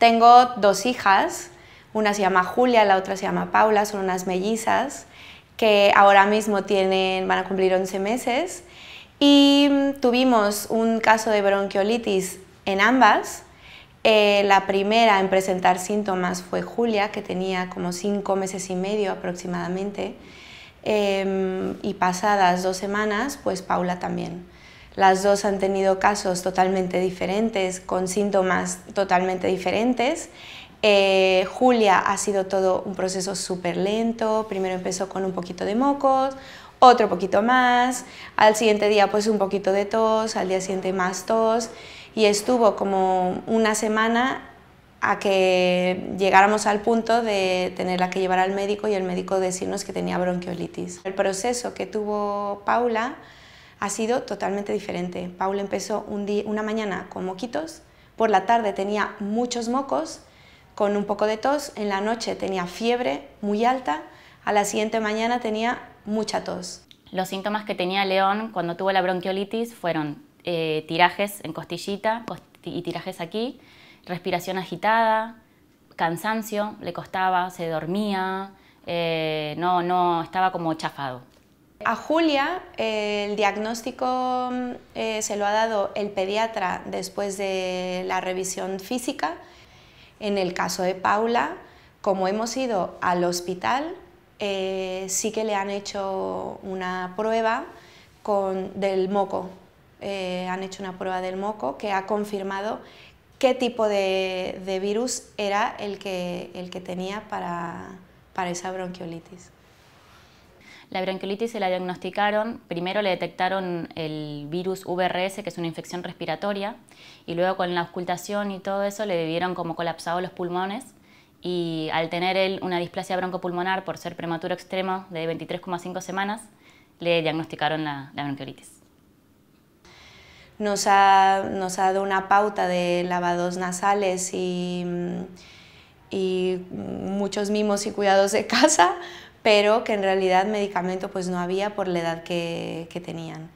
Tengo dos hijas, una se llama Julia, la otra se llama Paula, son unas mellizas que ahora mismo tienen, van a cumplir 11 meses y mm, tuvimos un caso de bronquiolitis en ambas. Eh, la primera en presentar síntomas fue Julia, que tenía como 5 meses y medio aproximadamente. Em, y pasadas dos semanas, pues Paula también. Las dos han tenido casos totalmente diferentes, con síntomas totalmente diferentes. Eh, Julia ha sido todo un proceso súper lento, primero empezó con un poquito de mocos, otro poquito más, al siguiente día pues un poquito de tos, al día siguiente más tos y estuvo como una semana a que llegáramos al punto de tenerla que llevar al médico y el médico decirnos que tenía bronquiolitis. El proceso que tuvo Paula ha sido totalmente diferente. Paul empezó una mañana con moquitos, por la tarde tenía muchos mocos, con un poco de tos, en la noche tenía fiebre muy alta, a la siguiente mañana tenía mucha tos. Los síntomas que tenía León cuando tuvo la bronquiolitis fueron eh, tirajes en costillita y tirajes aquí, respiración agitada, cansancio, le costaba, se dormía, eh, no, no, estaba como chafado. A Julia el diagnóstico eh, se lo ha dado el pediatra después de la revisión física. En el caso de Paula, como hemos ido al hospital, eh, sí que le han hecho una prueba con, del moco. Eh, han hecho una prueba del moco que ha confirmado qué tipo de, virus era el que, tenía para, para esa bronquiolitis. La bronquiolitis se la diagnosticaron, primero le detectaron el virus VRS, que es una infección respiratoria, y luego con la auscultación y todo eso le vieron como colapsados los pulmones y al tener él una displasia broncopulmonar por ser prematuro extremo de 23,5 semanas, le diagnosticaron la, la bronquiolitis. Nos ha, nos ha, dado una pauta de lavados nasales y, y muchos mimos y cuidados de casa, pero que en realidad medicamento pues no había por la edad que, que tenían.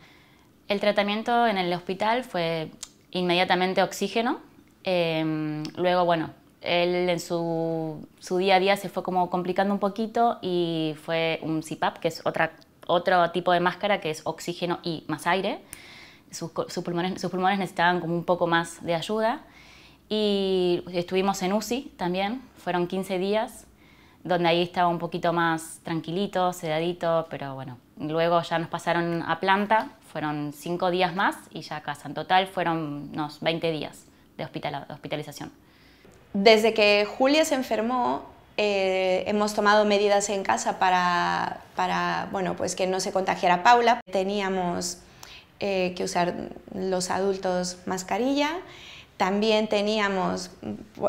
El tratamiento en el hospital fue inmediatamente oxígeno, em, luego bueno, él en su, su, día a día se fue como complicando un poquito y fue un CPAP, que es otra, otro tipo de máscara que es oxígeno y más aire. Sus, sus, pulmones, sus pulmones necesitaban como un poco más de ayuda. Y estuvimos en UCI también, fueron 15 días donde ahí estaba un poquito más tranquilito, sedadito, pero bueno, luego ya nos pasaron a planta, fueron cinco días más y ya a casa. En total fueron unos 20 días de hospitalización. Desde que Julia se enfermó, eh, hemos tomado medidas en casa para, bueno, pues que no se contagiara Paula. Teníamos eh, que usar los adultos mascarilla, también teníamos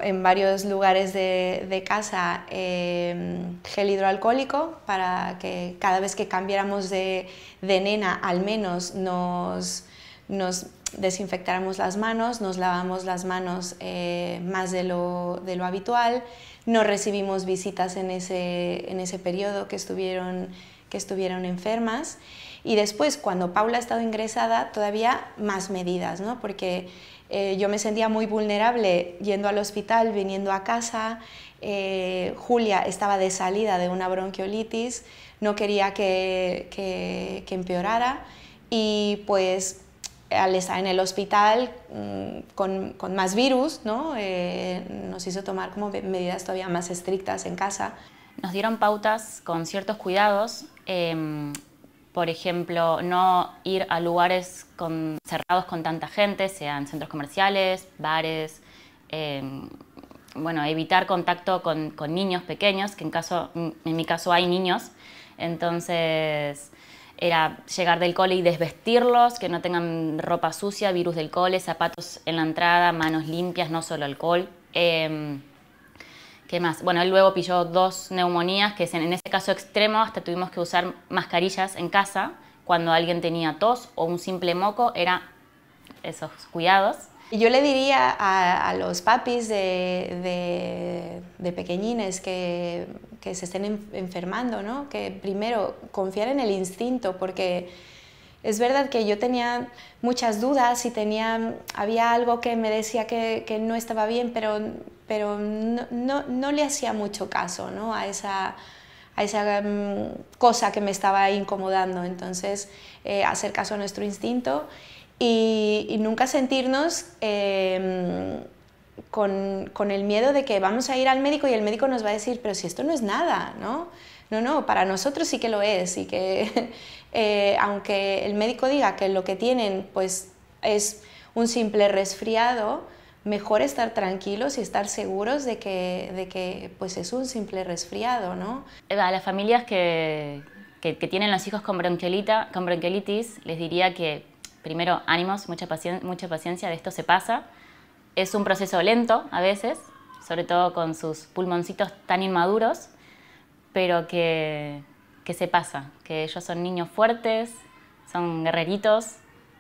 en varios lugares de, casa em, gel hidroalcohólico para que cada vez que cambiáramos de, nena al menos nos, nos desinfectáramos las manos, nos lavamos las manos eh, más de lo, habitual, no recibimos visitas en ese, en ese periodo que estuvieron estuvieron enfermas. Y después, cuando Paula ha estado ingresada, todavía más medidas, ¿no? Porque eh, yo me sentía muy vulnerable yendo al hospital, viniendo a casa. Eh, Julia estaba de salida de una bronquiolitis, no quería que, que, empeorara. Y pues al estar en el hospital mm, con, más virus, ¿no? Eh, nos hizo tomar como medidas todavía más estrictas en casa nos dieron pautas con ciertos cuidados. Em, por ejemplo, no ir a lugares cerrados con tanta gente, sean centros comerciales, bares, em, bueno, evitar contacto con, niños pequeños, que en, mi caso hay niños, entonces era llegar del cole y desvestirlos, que no tengan ropa sucia, virus del cole, zapatos en la entrada, manos limpias, no solo alcohol. Em, ¿Qué más? Bueno, él luego pilló dos neumonías, que en ese caso extremo hasta tuvimos que usar mascarillas en casa cuando alguien tenía tos o un simple moco, era esos cuidados. Yo le diría a, los papis de, pequeñines que, se estén enfermando, ¿no? que primero confiar en el instinto, porque es verdad que yo tenía muchas dudas y tenía, había algo que me decía que, que no estaba bien, pero pero no, no, no le hacía mucho caso ¿no? a esa, a esa mm, cosa que me estaba incomodando. Entonces, eh, hacer caso a nuestro instinto y, nunca sentirnos em, con, con, el miedo de que vamos a ir al médico y el médico nos va a decir, pero si esto no es nada, ¿no? No, no, para nosotros sí que lo es y que eh, aunque el médico diga que lo que tienen pues es un simple resfriado, mejor estar tranquilos y estar seguros de que, de que pues es un simple resfriado, ¿no? Eh, a las familias que, que, tienen los hijos con, bronquiolita, con bronquiolitis, les diría que primero ánimos, mucha, mucha paciencia, de esto se pasa. Es un proceso lento a veces, sobre todo con sus pulmoncitos tan inmaduros, pero que, que se pasa, que ellos son niños fuertes, son guerreritos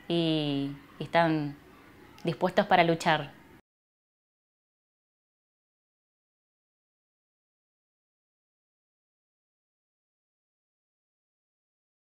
y están dispuestos para luchar.